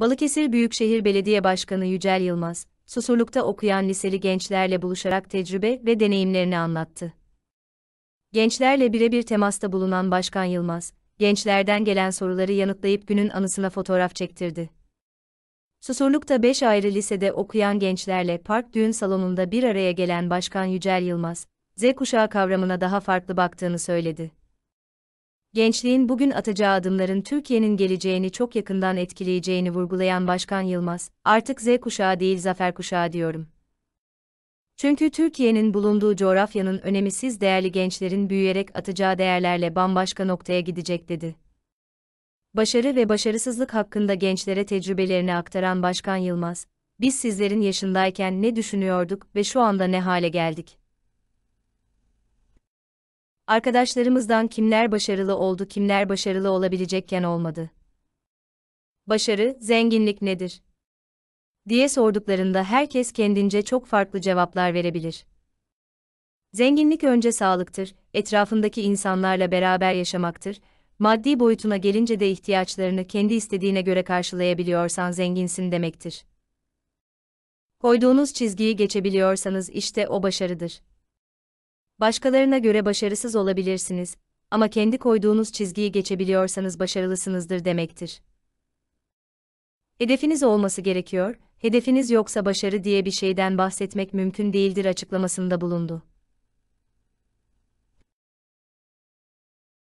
Balıkesir Büyükşehir Belediye Başkanı Yücel Yılmaz, Susurluk'ta okuyan liseli gençlerle buluşarak tecrübe ve deneyimlerini anlattı. Gençlerle birebir temasta bulunan Başkan Yılmaz, gençlerden gelen soruları yanıtlayıp günün anısına fotoğraf çektirdi. Susurluk'ta 5 ayrı lisede okuyan gençlerle park düğün salonunda bir araya gelen Başkan Yücel Yılmaz, Z kuşağı kavramına daha farklı baktığını söyledi gençliğin bugün atacağı adımların Türkiye'nin geleceğini çok yakından etkileyeceğini vurgulayan Başkan Yılmaz, artık Z kuşağı değil zafer kuşağı diyorum. Çünkü Türkiye'nin bulunduğu coğrafyanın önemsiz değerli gençlerin büyüyerek atacağı değerlerle bambaşka noktaya gidecek dedi. Başarı ve başarısızlık hakkında gençlere tecrübelerini aktaran Başkan Yılmaz, biz sizlerin yaşındayken ne düşünüyorduk ve şu anda ne hale geldik? Arkadaşlarımızdan kimler başarılı oldu, kimler başarılı olabilecekken olmadı. Başarı, zenginlik nedir? diye sorduklarında herkes kendince çok farklı cevaplar verebilir. Zenginlik önce sağlıktır, etrafındaki insanlarla beraber yaşamaktır. Maddi boyutuna gelince de ihtiyaçlarını kendi istediğine göre karşılayabiliyorsan zenginsin demektir. Koyduğunuz çizgiyi geçebiliyorsanız işte o başarıdır. Başkalarına göre başarısız olabilirsiniz ama kendi koyduğunuz çizgiyi geçebiliyorsanız başarılısınızdır demektir. Hedefiniz olması gerekiyor, hedefiniz yoksa başarı diye bir şeyden bahsetmek mümkün değildir açıklamasında bulundu.